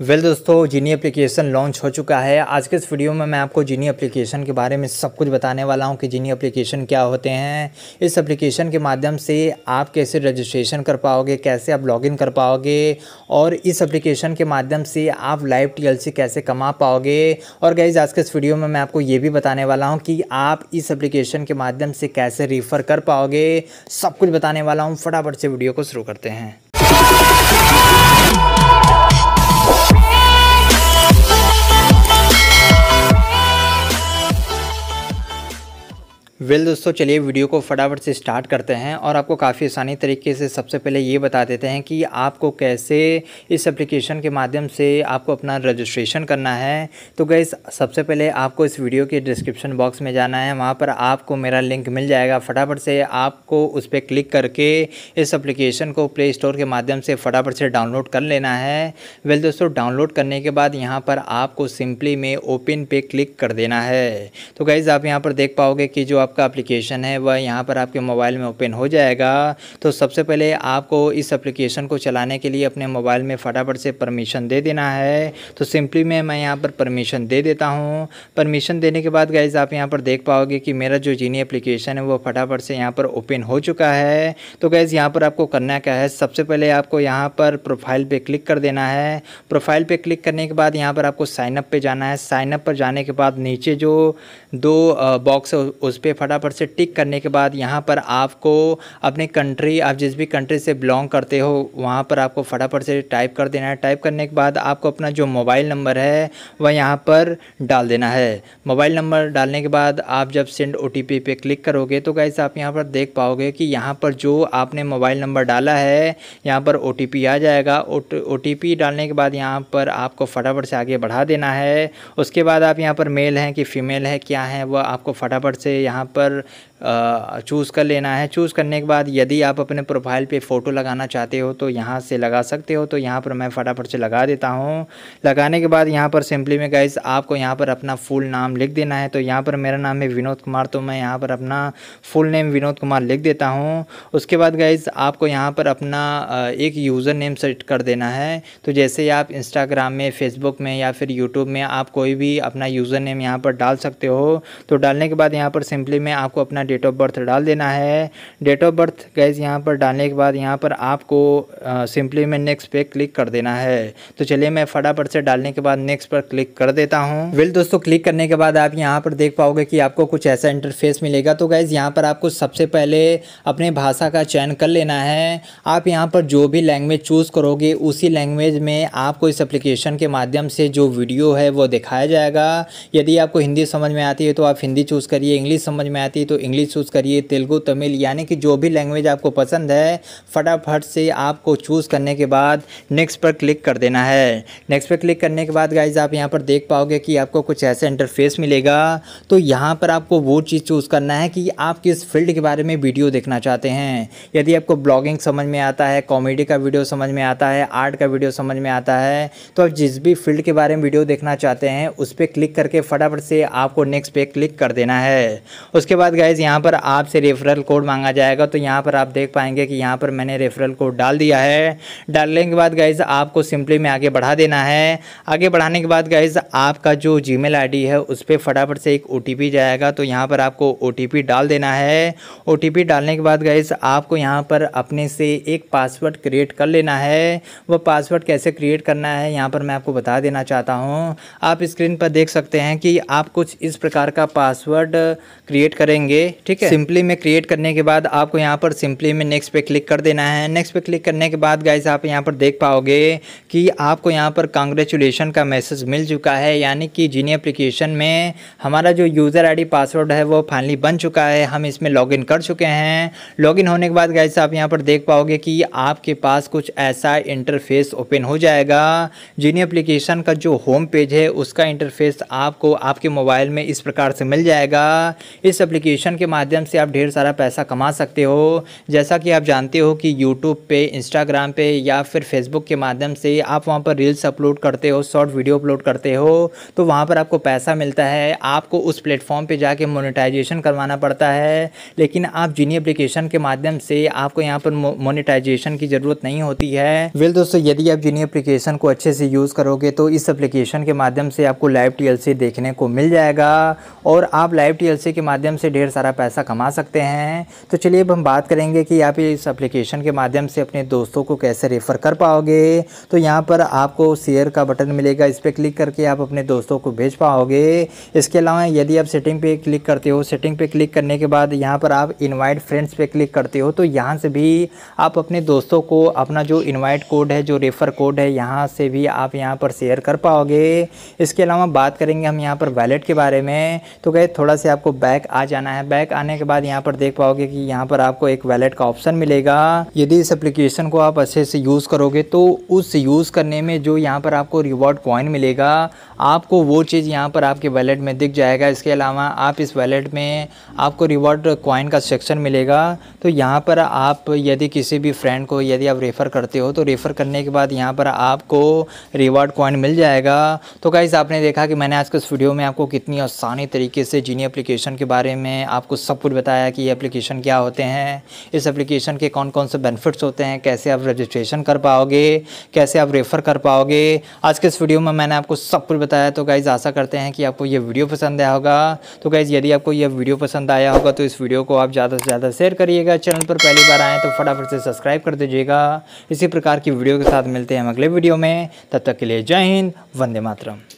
well well, दोस्तों जीनी application launch हो चुका है आज के इस वीडियो में मैं आपको जीनी एप्लीकेशन के बारे में सब कुछ बताने वाला हूं कि जीनी एप्लीकेशन क्या होते हैं इस एप्लीकेशन के माध्यम से आप कैसे रजिस्ट्रेशन कर पाओगे कैसे आप लॉगिन कर पाओगे और इस एप्लीकेशन के माध्यम से आप लाइव टी कैसे कमा पाओगे और गैज आज के इस वीडियो में मैं आपको ये भी बताने वाला हूँ कि आप इस एप्लीकेशन के माध्यम से कैसे रिफ़र कर पाओगे सब कुछ बताने वाला हूँ फटाफट से वीडियो को शुरू करते हैं वेल well, दोस्तों चलिए वीडियो को फटाफट से स्टार्ट करते हैं और आपको काफ़ी आसानी तरीके से सबसे पहले ये बता देते हैं कि आपको कैसे इस एप्लीकेशन के माध्यम से आपको अपना रजिस्ट्रेशन करना है तो गैस सबसे पहले आपको इस वीडियो के डिस्क्रिप्शन बॉक्स में जाना है वहाँ पर आपको मेरा लिंक मिल जाएगा फटाफट से आपको उस पर क्लिक करके इस एप्लीकेशन को प्ले स्टोर के माध्यम से फटाफट से डाउनलोड कर लेना है वेल well, दोस्तों डाउनलोड करने के बाद यहाँ पर आपको सिंपली में ओपिन पे क्लिक कर देना है तो गैज़ आप यहाँ पर देख पाओगे कि जो आपका एप्लीकेशन है वह यहाँ पर आपके मोबाइल में ओपन हो जाएगा तो सबसे पहले आपको इस एप्लीकेशन को चलाने के लिए अपने मोबाइल में फटाफट से परमिशन दे देना है तो सिंपली मैं मैं यहाँ पर परमिशन दे देता हूँ परमिशन देने के बाद गाइज़ आप यहाँ पर देख पाओगे कि मेरा जो जीनी एप्लीकेशन है वो फटाफट से यहाँ पर ओपन हो चुका है तो गैज़ यहाँ पर आपको करना क्या है सबसे पहले आपको यहाँ पर प्रोफाइल पर क्लिक कर देना है प्रोफाइल पर क्लिक करने के बाद यहाँ पर आपको साइनअप पर जाना है साइनअप पर जाने के बाद नीचे जो दो बॉक्स है उस पर फटाफट से टिक करने के बाद यहाँ पर आपको अपने कंट्री आप जिस भी कंट्री से बिलोंग करते हो वहाँ पर आपको फटाफट से टाइप कर देना है टाइप करने के बाद आपको अपना जो मोबाइल नंबर है वह यहाँ पर डाल देना है मोबाइल नंबर डालने के बाद आप जब सेंड ओ टी पे क्लिक करोगे तो कैसे आप यहाँ पर देख पाओगे कि यहाँ पर जो आपने मोबाइल नंबर डाला है यहाँ पर ओ आ जाएगा ओ टी डालने के बाद यहाँ पर आपको फटाफट से आगे बढ़ा देना है उसके बाद आप यहाँ पर मेल हैं कि फ़ीमेल है क्या है वह आपको फटाफट से यहाँ पर चूज़ कर लेना है चूज़ करने के बाद यदि आप अपने प्रोफाइल पे फ़ोटो लगाना चाहते हो तो यहाँ से लगा सकते हो तो यहाँ पर मैं फटाफट से लगा देता हूँ लगाने के बाद यहाँ पर सिंपली में गाइज आपको यहाँ पर अपना फुल नाम लिख देना है तो यहाँ पर मेरा नाम है विनोद कुमार तो मैं यहाँ पर अपना फुल नेम विनोद कुमार लिख देता हूँ उसके बाद गाइज आपको यहाँ पर अपना एक यूज़र नेम सेट कर देना है तो जैसे आप इंस्टाग्राम में फेसबुक में या फिर यूट्यूब में आप कोई भी अपना यूज़र नेम यहाँ पर डाल सकते हो तो डालने के बाद यहाँ पर सिंपली कैटेगरी में आपको अपना डेट ऑफ बर्थ डाल देना है डेट ऑफ बर्थ गैस यहाँ पर डालने के बाद यहाँ पर आपको सिंपली में नेक्स्ट पे क्लिक कर देना है तो चलिए मैं फटाफट से डालने के बाद नेक्स्ट पर क्लिक कर देता हूँ वेल दोस्तों क्लिक करने के बाद आप यहाँ पर देख पाओगे कि आपको कुछ ऐसा इंटरफेस मिलेगा तो गैज़ यहाँ पर आपको सबसे पहले अपने भाषा का चयन कर लेना है आप यहाँ पर जो भी लैंग्वेज चूज़ करोगे उसी लैंग्वेज में आपको इस अप्लीकेशन के माध्यम से जो वीडियो है वो दिखाया जाएगा यदि आपको हिंदी समझ में आती है तो आप हिंदी चूज़ करिए इंग्लिश समझ समझ में आती है तो इंग्लिश चूज़ करिए तेलुगु तमिल यानी कि जो भी लैंग्वेज आपको पसंद है फटाफट से आपको चूज़ करने के बाद नेक्स्ट पर क्लिक कर देना है नेक्स्ट पर क्लिक करने के बाद गाइज आप यहाँ पर देख पाओगे कि आपको कुछ ऐसे इंटरफेस मिलेगा तो यहाँ पर आपको वो चीज़ चूज़ करना है कि आप किस फील्ड के बारे में वीडियो देखना चाहते हैं यदि आपको ब्लॉगिंग समझ में आता है कॉमेडी का वीडियो समझ में आता है आर्ट का वीडियो समझ में आता है तो आप जिस भी फील्ड के बारे में वीडियो देखना चाहते हैं उस पर क्लिक करके फटाफट से आपको नेक्स्ट पे क्लिक कर देना है उसके बाद गाइज़ यहाँ पर आपसे रेफरल कोड मांगा जाएगा तो यहाँ पर आप देख पाएंगे कि यहाँ पर मैंने रेफरल कोड डाल दिया है डालने के बाद गाइज़ आपको सिंपली में आगे बढ़ा देना है आगे बढ़ाने के बाद गाइज़ आपका जो जी मेल है उस पर फटाफट से एक ओ जाएगा तो यहाँ पर आपको ओ डाल देना है ओ डालने के बाद गाइज़ आपको यहाँ पर अपने से एक पासवर्ड क्रिएट कर लेना है वो पासवर्ड कैसे क्रिएट करना है यहाँ पर मैं आपको बता देना चाहता हूँ आप स्क्रीन पर देख सकते हैं कि आप कुछ इस प्रकार का पासवर्ड क्रिएट क्रिएट करेंगे ठीक है सिंपली में क्रिएट करने के बाद आपको यहाँ पर सिंपली में नेक्स्ट पे क्लिक कर देना है नेक्स्ट पे क्लिक करने के बाद गाइस आप यहाँ पर देख पाओगे कि आपको यहाँ पर कॉन्ग्रेचुलेशन का मैसेज मिल चुका है यानी कि जिन एप्लीकेशन में हमारा जो यूज़र आई पासवर्ड है वो फाइनली बन चुका है हम इसमें लॉगिन कर चुके हैं लॉगिन होने के बाद गाइस आप यहाँ पर देख पाओगे कि आपके पास कुछ ऐसा इंटरफेस ओपन हो जाएगा जिन अप्लीकेशन का जो होम पेज है उसका इंटरफेस आपको आपके मोबाइल में इस प्रकार से मिल जाएगा इस एप्लीकेशन के माध्यम से आप ढेर सारा पैसा कमा सकते हो जैसा कि आप जानते हो कि यूट्यूब पे इंस्टाग्राम पे या फिर फेसबुक के माध्यम से आप वहाँ पर रील्स अपलोड करते हो शॉर्ट वीडियो अपलोड करते हो तो वहाँ पर आपको पैसा मिलता है आपको उस प्लेटफॉर्म पर जाके मोनिटाइजेशन करवाना पड़ता है लेकिन आप जिन्हीं एप्लीकेशन के माध्यम से आपको यहाँ पर मोनिटाइजेशन की ज़रूरत नहीं होती है वेल दोस्तों यदि आप जिन्हीं एप्लीकेशन को अच्छे से यूज़ करोगे तो इस एप्लीकेशन के माध्यम से आपको लाइव टी देखने को मिल जाएगा और आप लाइव टी के माध्यम माध्यम से ढेर सारा पैसा कमा सकते हैं तो चलिए अब हम बात करेंगे कि आप इस एप्लीकेशन के माध्यम से अपने दोस्तों को कैसे रेफ़र कर पाओगे तो यहाँ पर आपको शेयर का बटन मिलेगा इस पर क्लिक करके आप अपने दोस्तों को भेज पाओगे इसके अलावा यदि आप सेटिंग पर क्लिक करते हो सेटिंग पर क्लिक करने के बाद यहाँ पर आप इन्वाइट फ्रेंड्स पर क्लिक करते हो तो यहाँ से भी आप अपने दोस्तों को अपना जो इन्वाइट कोड है जो रेफ़र कोड है यहाँ से भी आप यहाँ पर शेयर कर पाओगे इसके अलावा बात करेंगे हम यहाँ पर वैलेट के बारे में तो गए थोड़ा सा आपको बैक आ जाना है बैक आने के बाद यहाँ पर देख पाओगे कि यहाँ पर आपको एक वैलेट का ऑप्शन मिलेगा यदि इस एप्लीकेशन को आप अच्छे से यूज़ करोगे तो उस यूज़ करने में जो यहाँ पर आपको रिवॉर्ड कॉइन मिलेगा आपको वो चीज़ यहाँ पर आपके वैलेट में दिख जाएगा इसके अलावा आप इस वैलेट में आपको रिवॉर्ड कॉइन का सेक्शन मिलेगा तो यहाँ पर आप यदि किसी भी फ्रेंड को यदि आप रेफ़र करते हो तो रेफ़र करने के बाद यहाँ पर आपको रिवॉर्ड कॉइन मिल जाएगा तो गाइज़ आपने देखा कि मैंने आज के इस वीडियो में आपको कितनी आसानी तरीके से जीनी अप्लीकेशन के बारे बारे में आपको सब कुछ बताया कि ये एप्लीकेशन क्या होते हैं इस एप्लीकेशन के कौन कौन से बेनिफिट्स होते हैं कैसे आप रजिस्ट्रेशन कर पाओगे कैसे आप रेफ़र कर पाओगे आज के इस वीडियो में मैंने आपको सब कुछ बताया तो गाइज़ आशा करते हैं कि आपको ये वीडियो पसंद आया होगा तो गाइज़ यदि आपको यह वीडियो पसंद आया होगा तो इस वीडियो को आप ज़्यादा से ज़्यादा शेयर करिएगा चैनल पर पहली बार आएँ तो फटाफट से सब्सक्राइब कर दीजिएगा इसी प्रकार की वीडियो के साथ मिलते हैं हम अगले वीडियो में तब तक के लिए जय हिंद वंदे मातरम